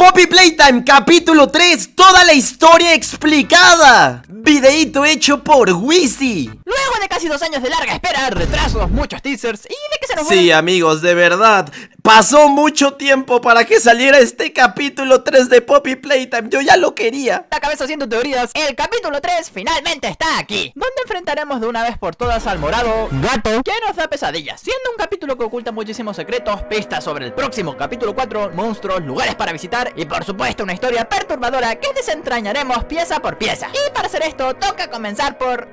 Poppy Playtime capítulo 3 Toda la historia explicada Videíto hecho por Wizzy Luego de casi dos años de larga espera, retrasos, muchos teasers y de que se nos Sí, amigos, de verdad Pasó mucho tiempo para que saliera este capítulo 3 de Poppy Playtime. Yo ya lo quería. La cabeza haciendo teorías. El capítulo 3 finalmente está aquí. Donde enfrentaremos de una vez por todas al morado gato que nos da pesadillas. Siendo un capítulo que oculta muchísimos secretos, pistas sobre el próximo capítulo 4, monstruos, lugares para visitar y por supuesto una historia perturbadora que desentrañaremos pieza por pieza. Y para hacer esto toca comenzar por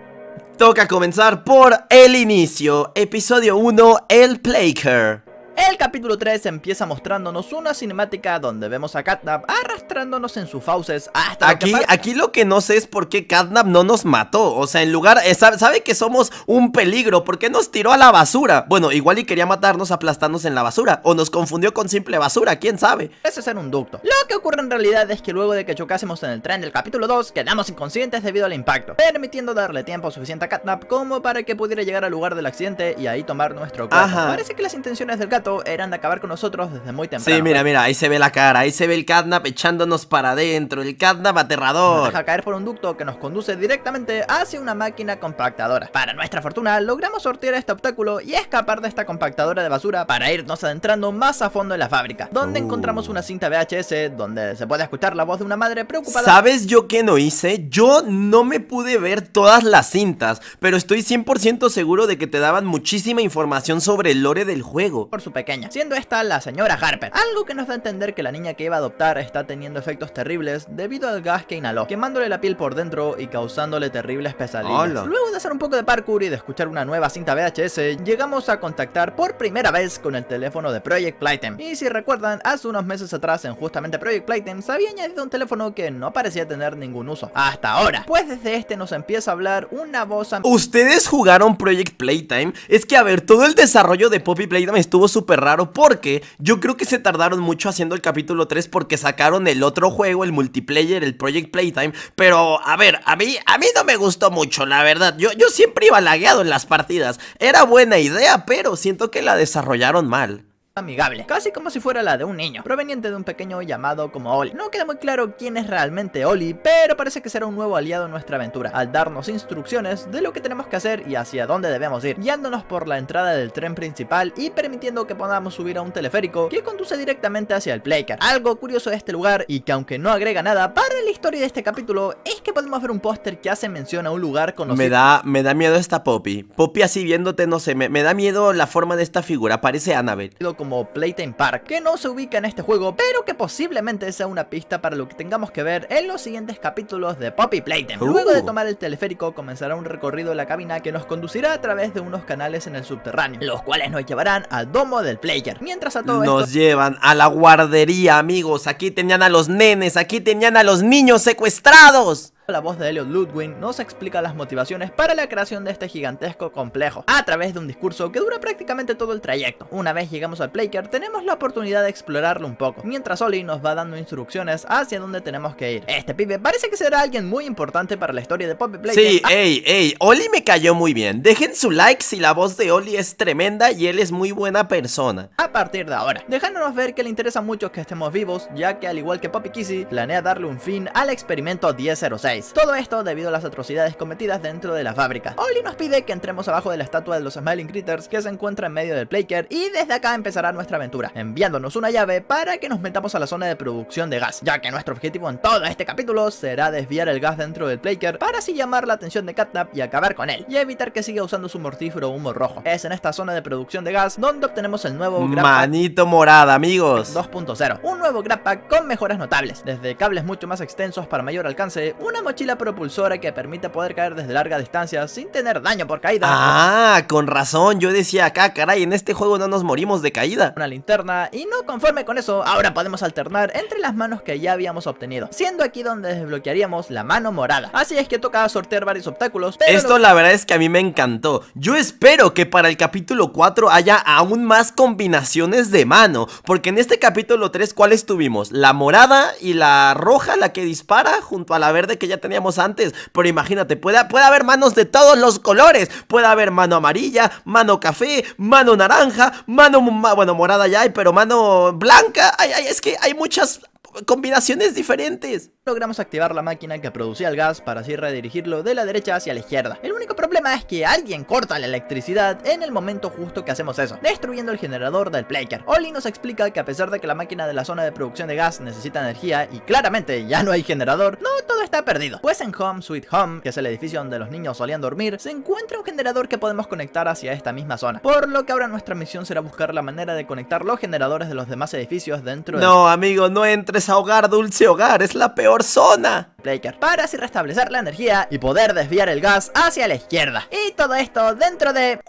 toca comenzar por el inicio. Episodio 1, el Playker. El capítulo 3 empieza mostrándonos una cinemática donde vemos a Catnap arrastrándonos en sus fauces hasta aquí, lo aquí lo que no sé es por qué Catnap no nos mató, o sea, en lugar eh, sabe que somos un peligro, ¿por qué nos tiró a la basura? Bueno, igual y quería matarnos aplastándonos en la basura o nos confundió con simple basura, quién sabe. Ese es un ducto. Lo que ocurre en realidad es que luego de que chocásemos en el tren del capítulo 2, quedamos inconscientes debido al impacto, permitiendo darle tiempo suficiente a Catnap como para que pudiera llegar al lugar del accidente y ahí tomar nuestro cuerpo. Parece que las intenciones del gato eran de acabar con nosotros desde muy temprano. Sí, mira, pues. mira, ahí se ve la cara, ahí se ve el cadnap echándonos para adentro, el catnap aterrador. Nos deja caer por un ducto que nos conduce directamente hacia una máquina compactadora. Para nuestra fortuna, logramos sortear este obstáculo y escapar de esta compactadora de basura para irnos adentrando más a fondo en la fábrica, donde encontramos uh. una cinta VHS donde se puede escuchar la voz de una madre preocupada. ¿Sabes yo qué no hice? Yo no me pude ver todas las cintas, pero estoy 100% seguro de que te daban muchísima información sobre el lore del juego. Por supuesto pequeña, siendo esta la señora Harper. Algo que nos da a entender que la niña que iba a adoptar está teniendo efectos terribles debido al gas que inhaló, quemándole la piel por dentro y causándole terribles pesadillas. Luego de hacer un poco de parkour y de escuchar una nueva cinta VHS, llegamos a contactar por primera vez con el teléfono de Project Playtime. Y si recuerdan, hace unos meses atrás en justamente Project Playtime se había añadido un teléfono que no parecía tener ningún uso. Hasta ahora. Pues desde este nos empieza a hablar una voz... Ustedes jugaron Project Playtime. Es que a ver, todo el desarrollo de Poppy Playtime estuvo súper raro porque yo creo que se tardaron mucho haciendo el capítulo 3 porque sacaron el otro juego, el multiplayer, el Project Playtime, pero a ver, a mí, a mí no me gustó mucho, la verdad. Yo, yo siempre iba lagueado en las partidas. Era buena idea, pero siento que la desarrollaron mal amigable, casi como si fuera la de un niño, proveniente de un pequeño llamado como Oli. No queda muy claro quién es realmente Oli, pero parece que será un nuevo aliado en nuestra aventura, al darnos instrucciones de lo que tenemos que hacer y hacia dónde debemos ir, guiándonos por la entrada del tren principal y permitiendo que podamos subir a un teleférico que conduce directamente hacia el Playcar. Algo curioso de este lugar y que aunque no agrega nada para la historia de este capítulo es que podemos ver un póster que hace mención a un lugar conocido. Me da, me da miedo esta Poppy. Poppy así viéndote, no sé, me, da miedo la forma de esta figura, parece Annabelle como Playtime Park, que no se ubica en este juego, pero que posiblemente sea una pista para lo que tengamos que ver en los siguientes capítulos de Poppy Playtime. Luego de uh. tomar el teleférico, comenzará un recorrido de la cabina que nos conducirá a través de unos canales en el subterráneo, los cuales nos llevarán al domo del player. Mientras a todos Nos llevan a la guardería, amigos. Aquí tenían a los nenes, aquí tenían a los niños secuestrados la voz de Elliot Ludwig nos explica las motivaciones para la creación de este gigantesco complejo, a través de un discurso que dura prácticamente todo el trayecto. Una vez llegamos al Playker, tenemos la oportunidad de explorarlo un poco, mientras Oli nos va dando instrucciones hacia dónde tenemos que ir. Este pibe parece que será alguien muy importante para la historia de Poppy Playker. Sí, hey, ey, ey, Oli me cayó muy bien. Dejen su like si la voz de Oli es tremenda y él es muy buena persona. A partir de ahora, dejándonos ver que le interesa mucho que estemos vivos, ya que al igual que Poppy Kissy, planea darle un fin al experimento 1006. Todo esto debido a las atrocidades cometidas dentro de la fábrica. Oli nos pide que entremos abajo de la estatua de los Smiling Critters que se encuentra en medio del Plaker y desde acá empezará nuestra aventura, enviándonos una llave para que nos metamos a la zona de producción de gas, ya que nuestro objetivo en todo este capítulo será desviar el gas dentro del Plaker para así llamar la atención de Catnap y acabar con él, y evitar que siga usando su mortífero humo rojo. Es en esta zona de producción de gas donde obtenemos el nuevo Grab Manito morada, amigos. 2.0, un nuevo grapa con mejoras notables, desde cables mucho más extensos para mayor alcance, una mochila propulsora que permite poder caer desde larga distancia sin tener daño por caída. Ah, con razón, yo decía acá, caray, en este juego no nos morimos de caída. Una linterna, y no conforme con eso, ahora podemos alternar entre las manos que ya habíamos obtenido, siendo aquí donde desbloquearíamos la mano morada. Así es que Tocaba sortear varios obstáculos. Pero Esto la verdad es que a mí me encantó. Yo espero que para el capítulo 4 haya aún más combinaciones de mano, porque en este capítulo 3, ¿cuáles tuvimos? La morada y la roja, la que dispara, junto a la verde que ya teníamos antes. Pero imagínate, puede, puede haber manos de todos los colores. Puede haber mano amarilla, mano café, mano naranja, mano, bueno, morada ya hay, pero mano blanca. Ay, es que hay muchas, combinaciones diferentes. Logramos activar la máquina que producía el gas para así redirigirlo de la derecha hacia la izquierda. El único problema es que alguien corta la electricidad en el momento justo que hacemos eso, destruyendo el generador del player. Oli nos explica que a pesar de que la máquina de la zona de producción de gas necesita energía y claramente ya no hay generador, no todo está perdido. Pues en Home Sweet Home, que es el edificio donde los niños solían dormir, se encuentra un generador que podemos conectar hacia esta misma zona. Por lo que ahora nuestra misión será buscar la manera de conectar los generadores de los demás edificios dentro de... No, amigo, no entre hogar Dulce Hogar, es la peor zona. Player para así restablecer la energía y poder desviar el gas hacia la izquierda. Y todo esto dentro de...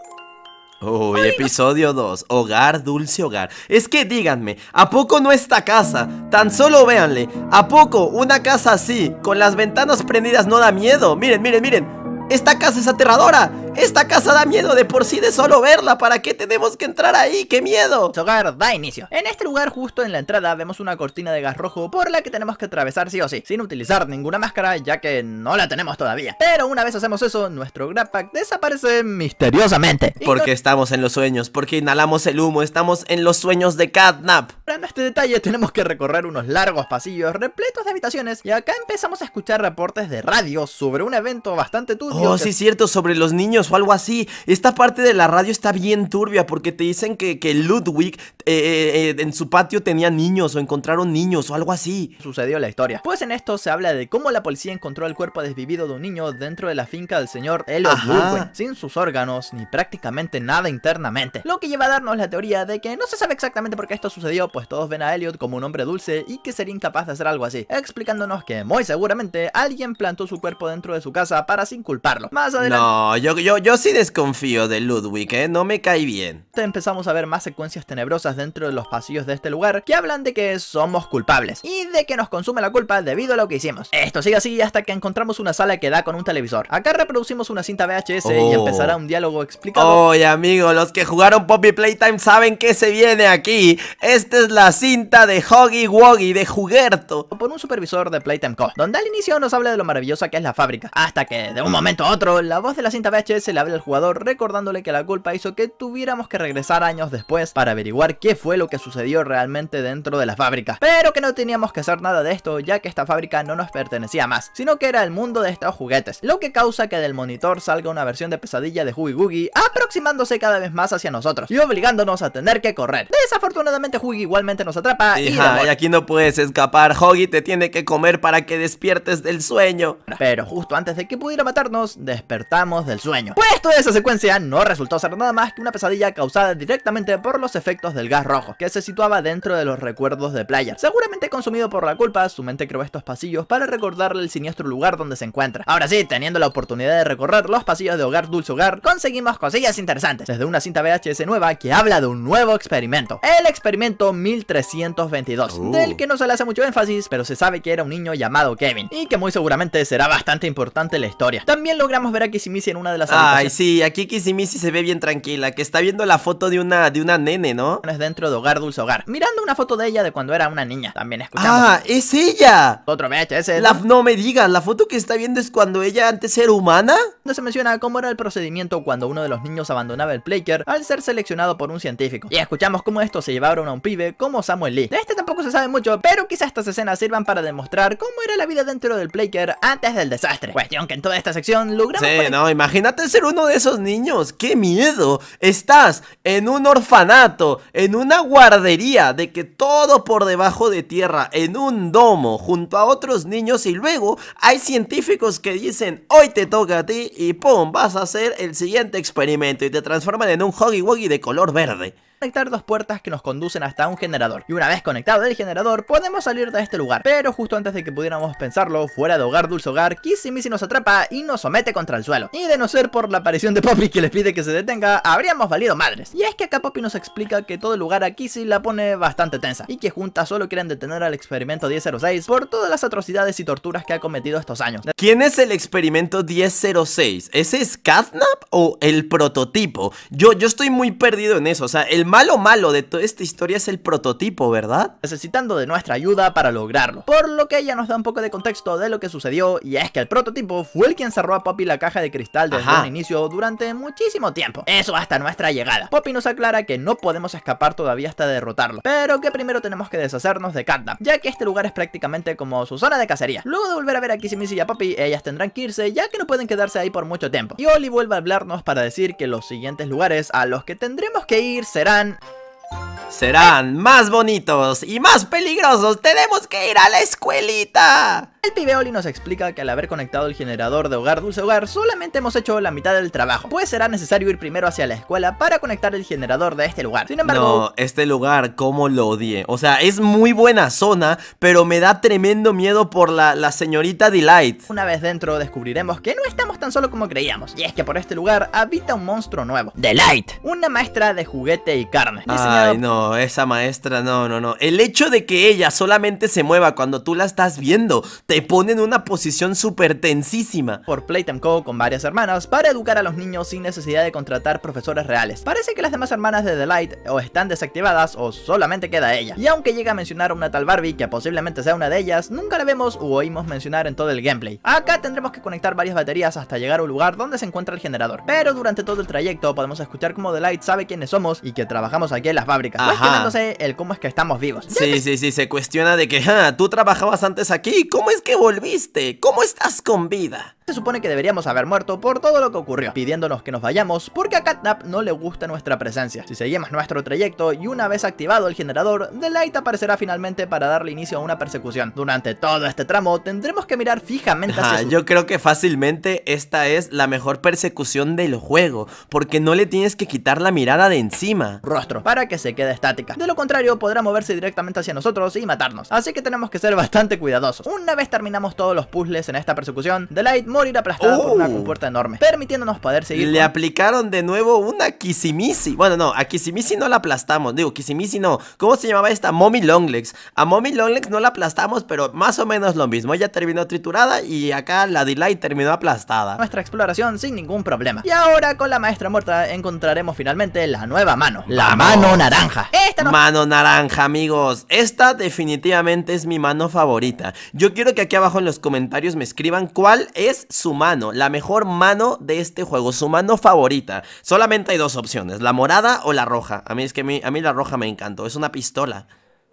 Uy, episodio 2, hogar, dulce hogar. Es que díganme, ¿a poco no esta casa? Tan solo véanle, ¿a poco una casa así, con las ventanas prendidas no da miedo? Miren, miren, miren, esta casa es aterradora. Esta casa da miedo de por sí de solo verla. ¿Para qué tenemos que entrar ahí? ¡Qué miedo! hogar da inicio. En este lugar, justo en la entrada, vemos una cortina de gas rojo por la que tenemos que atravesar sí o sí, sin utilizar ninguna máscara, ya que no la tenemos todavía. Pero una vez hacemos eso, nuestro Pack desaparece misteriosamente. Porque estamos en los sueños, porque inhalamos el humo, estamos en los sueños de Catnap. Para este detalle, tenemos que recorrer unos largos pasillos repletos de habitaciones y acá empezamos a escuchar reportes de radio sobre un evento bastante turbio. Oh, sí, cierto, sobre los niños o algo así. Esta parte de la radio está bien turbia porque te dicen que, Ludwig eh, eh, eh, en su patio tenía niños o encontraron niños o algo así. Sucedió la historia. Pues en esto se habla de cómo la policía encontró el cuerpo desvivido de un niño dentro de la finca del señor Elliot Ludwig, sin sus órganos ni prácticamente nada internamente. Lo que lleva a darnos la teoría de que no se sabe exactamente por qué esto sucedió, pues todos ven a Elliot como un hombre dulce y que sería incapaz de hacer algo así, explicándonos que muy seguramente alguien plantó su cuerpo dentro de su casa para sin culparlo. Más adelante. No, yo yo, yo sí desconfío de Ludwig, ¿eh? No me cae bien. Empezamos a ver más secuencias tenebrosas dentro de los pasillos de este lugar que hablan de que somos culpables y de que nos consume la culpa debido a lo que hicimos. Esto sigue así hasta que encontramos una sala que da con un televisor. Acá reproducimos una cinta VHS y oh. empezará un diálogo explicado. Oye, amigo, los que jugaron Poppy Playtime saben que se viene aquí. Esta es la cinta de Hoggy Woggy de Juguerto. Por un supervisor de Playtime Co. Donde al inicio nos habla de lo maravillosa que es la fábrica. Hasta que de un momento a otro la voz de la cinta VHS se le habla al jugador recordándole que la culpa hizo que tuviéramos que regresar años después para averiguar qué fue lo que sucedió realmente dentro de la fábrica. Pero que no teníamos que hacer nada de esto ya que esta fábrica no nos pertenecía más, sino que era el mundo de estos juguetes. Lo que causa que del monitor salga una versión de pesadilla de Huggy Wuggy aproximándose cada vez más hacia nosotros y obligándonos a tener que correr. Desafortunadamente Huggy igualmente nos atrapa y aquí no puedes escapar, Huggy te tiene que comer para que despiertes del sueño. Pero justo antes de que pudiera matarnos, despertamos del sueño. Puesto Pues toda esa secuencia no resultó ser nada más que una pesadilla causada directamente por los efectos del gas rojo, que se situaba dentro de los recuerdos de Playa. Seguramente consumido por la culpa, su mente creó estos pasillos para recordarle el siniestro lugar donde se encuentra. Ahora sí, teniendo la oportunidad de recorrer los pasillos de Hogar Dulce Hogar, conseguimos cosillas interesantes, desde una cinta VHS nueva que habla de un nuevo experimento, el experimento 1322, uh. del que no se le hace mucho énfasis, pero se sabe que era un niño llamado Kevin, y que muy seguramente será bastante importante la historia. También logramos ver a Kissimissi en una de las Ay, sí, aquí Kisimisi se ve bien tranquila, que está viendo la foto de una, de una nene, ¿no? Es dentro de Hogar Dulce Hogar. Mirando una foto de ella de cuando era una niña. También escuchamos. ¡Ah, es ella! Otro es La, no me digan, la foto que está viendo es cuando ella antes era humana. No se menciona cómo era el procedimiento cuando uno de los niños abandonaba el Playker al ser seleccionado por un científico. Y escuchamos cómo esto se llevaron a un pibe como Samuel Lee. De este tampoco se sabe mucho, pero quizás estas escenas sirvan para demostrar cómo era la vida dentro del Playker antes del desastre. Cuestión que en toda esta sección logramos... Sí, pues no, imagínate ser uno de esos niños. ¡Qué miedo! Estás en un orfanato, en una guardería, de que todo por debajo de tierra, en un domo, junto a otros niños y luego hay científicos que dicen, hoy te toca a ti y ¡pum! Vas a hacer el siguiente experimento y te transforman en un Hoggy Woggy de color verde conectar dos puertas que nos conducen hasta un generador. Y una vez conectado el generador, podemos salir de este lugar. Pero justo antes de que pudiéramos pensarlo, fuera de hogar dulce hogar, Kissy Missy nos atrapa y nos somete contra el suelo. Y de no ser por la aparición de Poppy que les pide que se detenga, habríamos valido madres. Y es que acá Poppy nos explica que todo el lugar a Kissy la pone bastante tensa. Y que juntas solo quieren detener al experimento 1006 por todas las atrocidades y torturas que ha cometido estos años. ¿Quién es el experimento 1006? ¿Ese es Catnap o el prototipo? Yo, yo estoy muy perdido en eso. O sea, el malo malo de toda esta historia es el prototipo, ¿verdad? Necesitando de nuestra ayuda para lograrlo. Por lo que ella nos da un poco de contexto de lo que sucedió y es que el prototipo fue el quien cerró a Poppy la caja de cristal desde un inicio durante muchísimo tiempo. Eso hasta nuestra llegada. Poppy nos aclara que no podemos escapar todavía hasta derrotarlo, pero que primero tenemos que deshacernos de Katna, ya que este lugar es prácticamente como su zona de cacería. Luego de volver a ver a Kissy y a Poppy, ellas tendrán que irse ya que no pueden quedarse ahí por mucho tiempo. Y Oli vuelve a hablarnos para decir que los siguientes lugares a los que tendremos que ir serán serán... más bonitos y más peligrosos. Tenemos que ir a la escuelita. El Pibeoli nos explica que al haber conectado el generador de Hogar Dulce Hogar solamente hemos hecho la mitad del trabajo, pues será necesario ir primero hacia la escuela para conectar el generador de este lugar. Sin embargo... este lugar, como lo odié. O sea, es muy buena zona, pero me da tremendo miedo por la, la señorita Delight. Una vez dentro descubriremos que no estamos tan solo como creíamos, y es que por este lugar habita un monstruo nuevo. Delight, una maestra de juguete y carne. Ay, no, esa maestra, no, no, no. El hecho de que ella solamente se mueva cuando tú la estás viendo, te pone en una posición súper tensísima. Por Playtime Co. con varias hermanas para educar a los niños sin necesidad de contratar profesores reales. Parece que las demás hermanas de The Light o están desactivadas o solamente queda ella. Y aunque llega a mencionar una tal Barbie que posiblemente sea una de ellas, nunca la vemos o oímos mencionar en todo el gameplay. Acá tendremos que conectar varias baterías hasta llegar a un lugar donde se encuentra el generador. Pero durante todo el trayecto podemos escuchar cómo The Light sabe quiénes somos y que trabajamos aquí en las fábricas. no sé el cómo es que estamos vivos. Sí, sí, sí, se cuestiona de que, ah, tú trabajabas antes aquí, ¿cómo es que volviste. ¿Cómo estás con vida? Se supone que deberíamos haber muerto por todo lo que ocurrió, pidiéndonos que nos vayamos porque a Catnap no le gusta nuestra presencia. Si seguimos nuestro trayecto y una vez activado el generador, The Light aparecerá finalmente para darle inicio a una persecución. Durante todo este tramo tendremos que mirar fijamente hacia ah, Yo creo que fácilmente esta es la mejor persecución del juego, porque no le tienes que quitar la mirada de encima. Rostro, para que se quede estática. De lo contrario podrá moverse directamente hacia nosotros y matarnos, así que tenemos que ser bastante cuidadosos. Una vez terminamos todos los puzzles en esta persecución, The Light ir aplastado por una oh. compuerta enorme, permitiéndonos poder seguir. Le aplicaron de nuevo una Kisimisi. Bueno, no, a Kisimisi no la aplastamos. Digo, Kisimisi no. ¿Cómo se llamaba esta? Mommy Longlegs. A Mommy Longlegs no la aplastamos, pero más o menos lo mismo. Ella terminó triturada y acá la Delight terminó aplastada. Nuestra exploración sin ningún problema. Y ahora con la maestra muerta encontraremos finalmente la nueva mano. La mano naranja. Esta no... Mano naranja, amigos. Esta definitivamente es mi mano favorita. Yo quiero que aquí abajo en los comentarios me escriban cuál es su mano, la mejor mano de este juego, su mano favorita. Solamente hay dos opciones, la morada o la roja. A mí es que la roja me encantó, es una pistola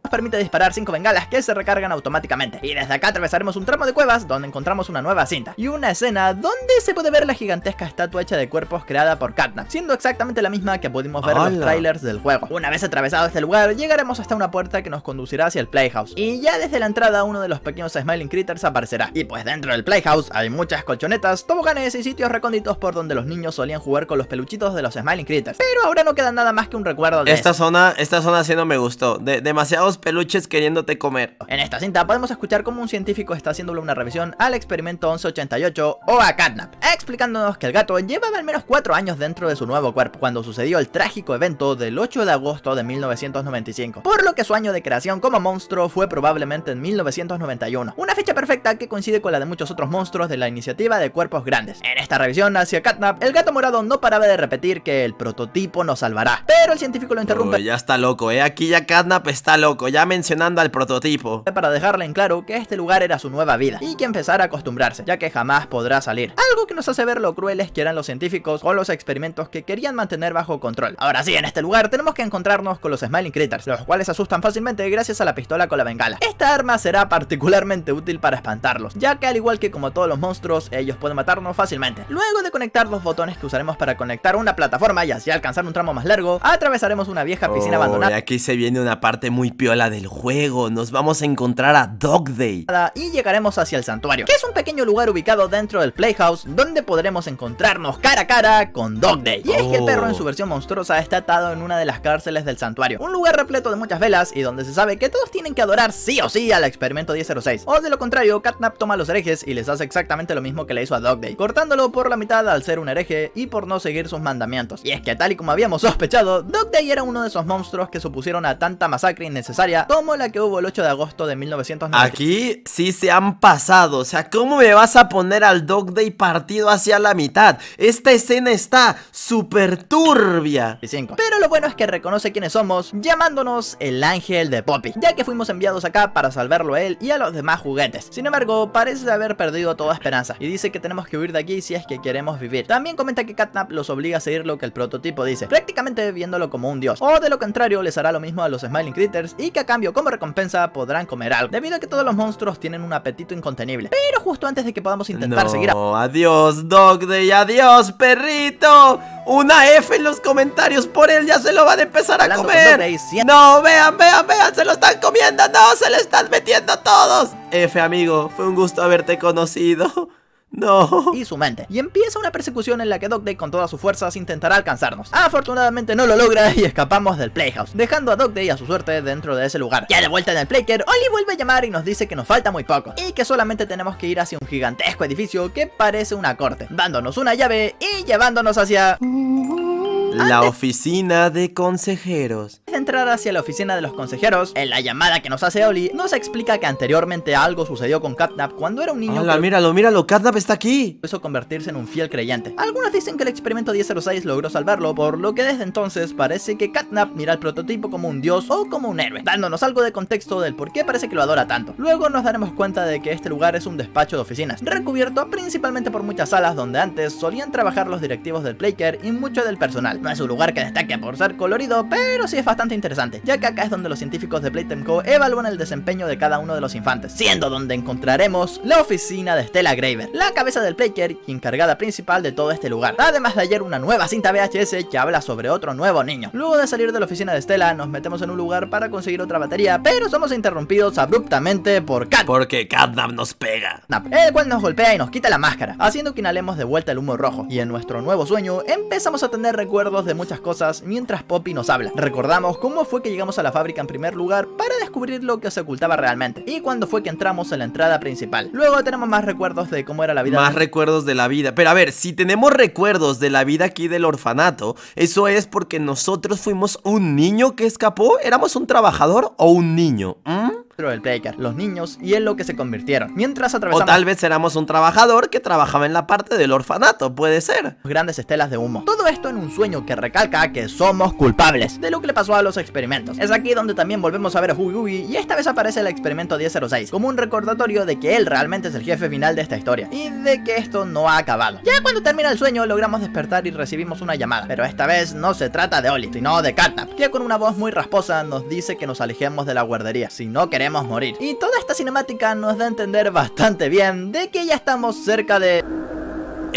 permite disparar 5 bengalas que se recargan automáticamente. Y desde acá atravesaremos un tramo de cuevas donde encontramos una nueva cinta y una escena donde se puede ver la gigantesca estatua hecha de cuerpos creada por Katna, siendo exactamente la misma que pudimos ver en los trailers del juego. Una vez atravesado este lugar, llegaremos hasta una puerta que nos conducirá hacia el Playhouse. Y ya desde la entrada uno de los pequeños Smiling Critters aparecerá. Y pues dentro del Playhouse hay muchas colchonetas, toboganes y sitios recónditos por donde los niños solían jugar con los peluchitos de los Smiling Critters. Pero ahora no queda nada más que un recuerdo de... Esta zona, esta zona sí no me gustó. De demasiados peluches queriéndote comer. En esta cinta podemos escuchar cómo un científico está haciéndole una revisión al experimento 1188 o a Catnap, explicándonos que el gato llevaba al menos 4 años dentro de su nuevo cuerpo cuando sucedió el trágico evento del 8 de agosto de 1995, por lo que su año de creación como monstruo fue probablemente en 1991, una fecha perfecta que coincide con la de muchos otros monstruos de la iniciativa de cuerpos grandes. En esta revisión hacia Catnap, el gato morado no paraba de repetir que el prototipo nos salvará, pero el científico lo interrumpe. ya está loco, eh, aquí ya Catnap está loco ya mencionando al prototipo. Para dejarle en claro que este lugar era su nueva vida y que empezara a acostumbrarse, ya que jamás podrá salir. Algo que nos hace ver lo crueles que eran los científicos O los experimentos que querían mantener bajo control. Ahora sí, en este lugar tenemos que encontrarnos con los Smiling Critters, los cuales asustan fácilmente gracias a la pistola con la bengala. Esta arma será particularmente útil para espantarlos, ya que al igual que como todos los monstruos, ellos pueden matarnos fácilmente. Luego de conectar los botones que usaremos para conectar una plataforma y así alcanzar un tramo más largo, atravesaremos una vieja piscina oh, abandonada. Y aquí se viene una parte muy pior la del Juego, nos vamos a encontrar a Dog Day y llegaremos hacia el santuario, que es un pequeño lugar ubicado dentro del Playhouse donde podremos encontrarnos cara a cara con Dog Day. Y es que el oh. perro en su versión monstruosa está atado en una de las cárceles del santuario, un lugar repleto de muchas velas y donde se sabe que todos tienen que adorar sí o sí al experimento 1006. O de lo contrario, Catnap toma a los herejes y les hace exactamente lo mismo que le hizo a Dog Day, cortándolo por la mitad al ser un hereje y por no seguir sus mandamientos. Y es que tal y como habíamos sospechado, Dog Day era uno de esos monstruos que supusieron a tanta masacre innecesaria como la que hubo el 8 de agosto de 1990. Aquí sí se han pasado, o sea, ¿cómo me vas a poner al Dog Day partido hacia la mitad? Esta escena está súper turbia. Pero lo bueno es que reconoce quiénes somos, llamándonos el ángel de Poppy, ya que fuimos enviados acá para salvarlo a él y a los demás juguetes. Sin embargo, parece haber perdido toda esperanza y dice que tenemos que huir de aquí si es que queremos vivir. También comenta que Catnap los obliga a seguir lo que el prototipo dice, prácticamente viéndolo como un dios, o de lo contrario les hará lo mismo a los Smiling Critters y que a cambio como recompensa podrán comer algo, debido a que todos los monstruos tienen un apetito incontenible. Pero justo antes de que podamos intentar seguir a... adiós Dog Day, adiós perrito. Una F en los comentarios por él, ya se lo van a empezar a comer. No, vean, vean, vean, se lo están comiendo, no, se lo están metiendo todos. F amigo, fue un gusto haberte conocido. No. Y su mente. Y empieza una persecución en la que Doc Day con todas sus fuerzas intentará alcanzarnos. Afortunadamente no lo logra y escapamos del Playhouse, dejando a Doc Day a su suerte dentro de ese lugar. Ya de vuelta en el Playker, Oli vuelve a llamar y nos dice que nos falta muy poco y que solamente tenemos que ir hacia un gigantesco edificio que parece una corte, dándonos una llave y llevándonos hacia... La oficina de consejeros entrar hacia la oficina de los consejeros, en la llamada que nos hace Oli, nos explica que anteriormente algo sucedió con Catnap cuando era un niño. ¡Hala, míralo, míralo! ¡Catnap está aquí! a convertirse en un fiel creyente. Algunos dicen que el experimento 1006 logró salvarlo, por lo que desde entonces parece que Catnap mira al prototipo como un dios o como un héroe, dándonos algo de contexto del por qué parece que lo adora tanto. Luego nos daremos cuenta de que este lugar es un despacho de oficinas, recubierto principalmente por muchas salas donde antes solían trabajar los directivos del Playcare y mucho del personal. No es un lugar que destaque por ser colorido, pero sí es bastante interesante, ya que acá es donde los científicos de Playtime Co. evalúan el desempeño de cada uno de los infantes, siendo donde encontraremos la oficina de Stella Graver, la cabeza del Playker y encargada principal de todo este lugar. Además de ayer una nueva cinta VHS que habla sobre otro nuevo niño. Luego de salir de la oficina de Stella, nos metemos en un lugar para conseguir otra batería, pero somos interrumpidos abruptamente por Cat. Porque Catnap nos pega. el cual nos golpea y nos quita la máscara, haciendo que inhalemos de vuelta el humo rojo. Y en nuestro nuevo sueño empezamos a tener recuerdos de muchas cosas mientras Poppy nos habla. Recordamos cómo fue que llegamos a la fábrica en primer lugar para descubrir lo que se ocultaba realmente y cuándo fue que entramos a la entrada principal. Luego tenemos más recuerdos de cómo era la vida. Más recuerdos de la vida. Pero a ver, si tenemos recuerdos de la vida aquí del orfanato, eso es porque nosotros fuimos un niño que escapó, éramos un trabajador o un niño. ¿Mm? del Breaker, los niños y en lo que se convirtieron. Mientras atravesamos... O tal vez éramos un trabajador que trabajaba en la parte del orfanato, puede ser. Grandes estelas de humo. Todo esto en un sueño que recalca que somos culpables de lo que le pasó a los experimentos. Es aquí donde también volvemos a ver a y esta vez aparece el experimento 1006 como un recordatorio de que él realmente es el jefe final de esta historia y de que esto no ha acabado. Ya cuando termina el sueño logramos despertar y recibimos una llamada, pero esta vez no se trata de Oli, sino de Carta, que con una voz muy rasposa nos dice que nos alejemos de la guardería si no queremos morir. Y toda esta cinemática nos da a entender bastante bien de que ya estamos cerca de...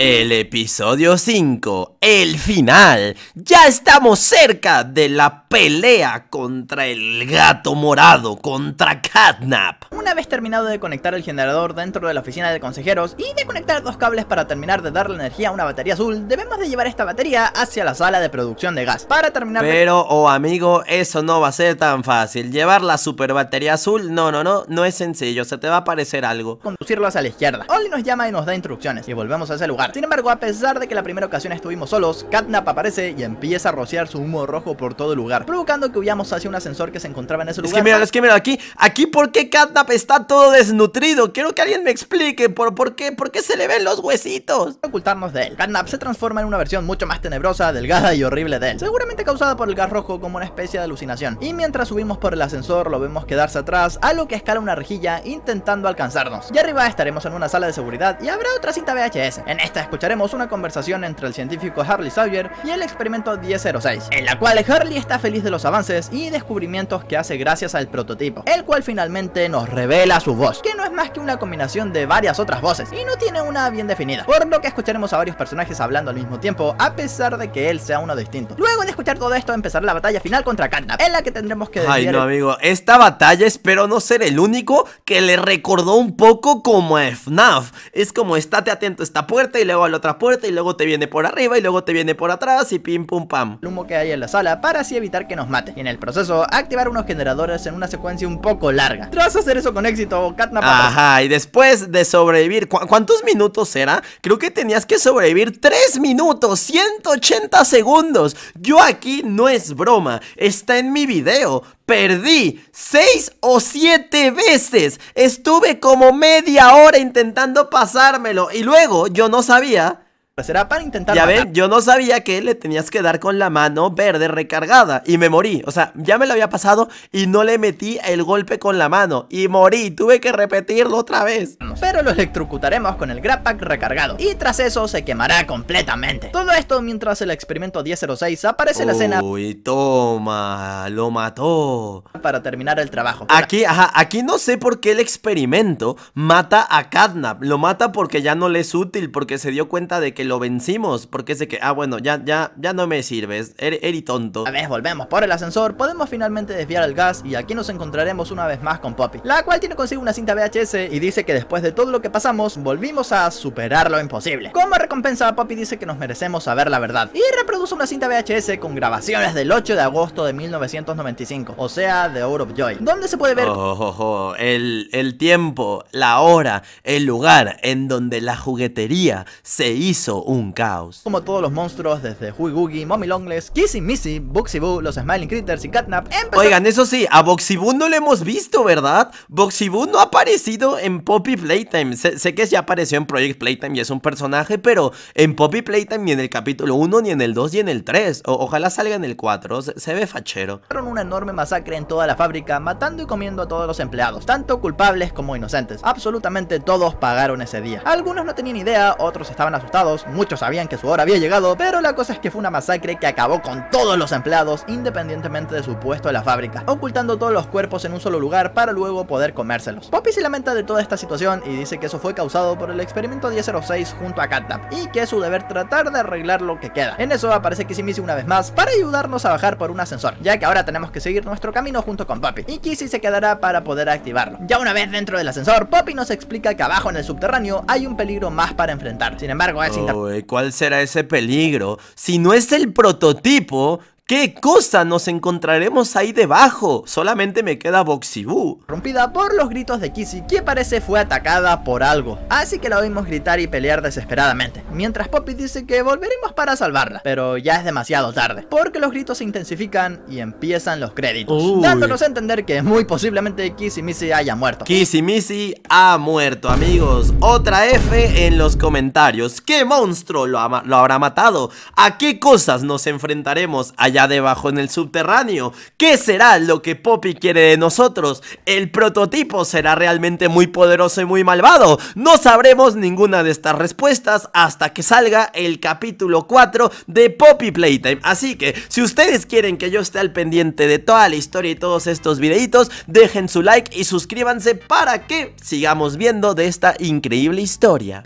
El episodio 5, el final. Ya estamos cerca de la pelea contra el gato morado, contra Catnap. Una vez terminado de conectar el generador dentro de la oficina de consejeros y de conectar dos cables para terminar de darle energía a una batería azul, debemos de llevar esta batería hacia la sala de producción de gas para terminar... Pero, oh amigo, eso no va a ser tan fácil. Llevar la super batería azul, no, no, no, no es sencillo, se te va a parecer algo. Conducirlo hacia la izquierda. Oli nos llama y nos da instrucciones y volvemos a ese lugar. Sin embargo, a pesar de que la primera ocasión estuvimos solos, Catnap aparece y empieza a rociar su humo rojo por todo el lugar, provocando que huyamos hacia un ascensor que se encontraba en ese lugar. Es que mira, es que mira, aquí, aquí por qué Catnap está todo desnutrido. Quiero que alguien me explique por, por qué, por qué se le ven los huesitos. Ocultarnos de él. Catnap se transforma en una versión mucho más tenebrosa, delgada y horrible de él, seguramente causada por el gas rojo como una especie de alucinación. Y mientras subimos por el ascensor, lo vemos quedarse atrás, a lo que escala una rejilla intentando alcanzarnos. Y arriba estaremos en una sala de seguridad y habrá otra cinta VHS. En esta escucharemos una conversación entre el científico Harley Sawyer y el experimento 1006, en la cual Harley está feliz de los avances y descubrimientos que hace gracias al prototipo, el cual finalmente nos revela su voz, que no es más que una combinación de varias otras voces y no tiene una bien definida, por lo que escucharemos a varios personajes hablando al mismo tiempo, a pesar de que él sea uno distinto. Luego de escuchar todo esto, empezará la batalla final contra Catnap, en la que tendremos que... Ay, no, amigo, esta batalla espero no ser el único que le recordó un poco como a FNAF. Es como, estate atento esta puerta, y luego a la otra puerta y luego te viene por arriba y luego te viene por atrás y pim pum pam. El humo que hay en la sala para así evitar que nos mate. Y en el proceso activar unos generadores en una secuencia un poco larga. Tras hacer eso con éxito, Katna Ajá, y después de sobrevivir, ¿cuántos minutos era? Creo que tenías que sobrevivir 3 minutos, 180 segundos. Yo aquí no es broma, está en mi video perdí seis o siete veces. Estuve como media hora intentando pasármelo y luego yo no sabía Será pues para intentar. Ya ven, yo no sabía que le tenías que dar con la mano verde recargada. Y me morí. O sea, ya me lo había pasado y no le metí el golpe con la mano. Y morí. Tuve que repetirlo otra vez. Pero lo electrocutaremos con el Grab Pack recargado. Y tras eso se quemará completamente. Todo esto mientras el experimento 1006 aparece en la escena. Uy, toma. Lo mató. Para terminar el trabajo. Aquí, ajá, aquí no sé por qué el experimento mata a Cadnap Lo mata porque ya no le es útil. Porque se dio cuenta de que lo vencimos, porque es que, ah, bueno, ya, ya, ya no me sirves, eri, tonto. A ver, volvemos por el ascensor, podemos finalmente desviar el gas y aquí nos encontraremos una vez más con Poppy, la cual tiene consigo una cinta VHS y dice que después de todo lo que pasamos, volvimos a superar lo imposible. Como recompensa, Poppy dice que nos merecemos saber la verdad y reproduce una cinta VHS con grabaciones del 8 de agosto de 1995, o sea, de Hour of Joy, donde se puede ver... el, el tiempo, la hora, el lugar en donde la juguetería se hizo un caos. Como todos los monstruos, desde Googie, Mommy Longlegs, Kissy Missy, Boxy Boo, los Smiling Critters y Catnap Oigan, eso sí, a Boxy Boo no lo hemos visto, ¿verdad? Boxy Boo no ha aparecido en Poppy Playtime. Sé, que ya apareció en Project Playtime y es un personaje, pero en Poppy Playtime ni en el capítulo 1, ni en el 2, ni en el 3. ojalá salga en el 4, se, ve fachero. Fueron una enorme masacre en toda la fábrica, matando y comiendo a todos los empleados, tanto culpables como inocentes. Absolutamente todos pagaron ese día. Algunos no tenían idea, otros estaban asustados, muchos sabían que su hora había llegado, pero la cosa es que fue una masacre que acabó con todos los empleados, independientemente de su puesto en la fábrica, ocultando todos los cuerpos en un solo lugar para luego poder comérselos. Poppy se lamenta de toda esta situación y dice que eso fue causado por el experimento 1006 junto a Catnap, y que es su deber tratar de arreglar lo que queda. En eso aparece Kissy una vez más para ayudarnos a bajar por un ascensor, ya que ahora tenemos que seguir nuestro camino junto con Poppy, y Kissy se quedará para poder activarlo. Ya una vez dentro del ascensor, Poppy nos explica que abajo en el subterráneo hay un peligro más para enfrentar. Sin embargo, es eh, ¿Cuál será ese peligro? Si no es el prototipo ¿Qué cosa nos encontraremos ahí debajo? Solamente me queda Boxibú. Rompida por los gritos de Kissy, que parece fue atacada por algo. Así que la oímos gritar y pelear desesperadamente. Mientras Poppy dice que volveremos para salvarla. Pero ya es demasiado tarde. Porque los gritos se intensifican y empiezan los créditos. Dándonos a entender que muy posiblemente Kissy Missy haya muerto. Kissy Missy ha muerto, amigos. Otra F en los comentarios. ¿Qué monstruo lo, lo habrá matado? ¿A qué cosas nos enfrentaremos allá? debajo en el subterráneo. ¿Qué será lo que Poppy quiere de nosotros? ¿El prototipo será realmente muy poderoso y muy malvado? No sabremos ninguna de estas respuestas hasta que salga el capítulo 4 de Poppy Playtime. Así que, si ustedes quieren que yo esté al pendiente de toda la historia y todos estos videitos, dejen su like y suscríbanse para que sigamos viendo de esta increíble historia.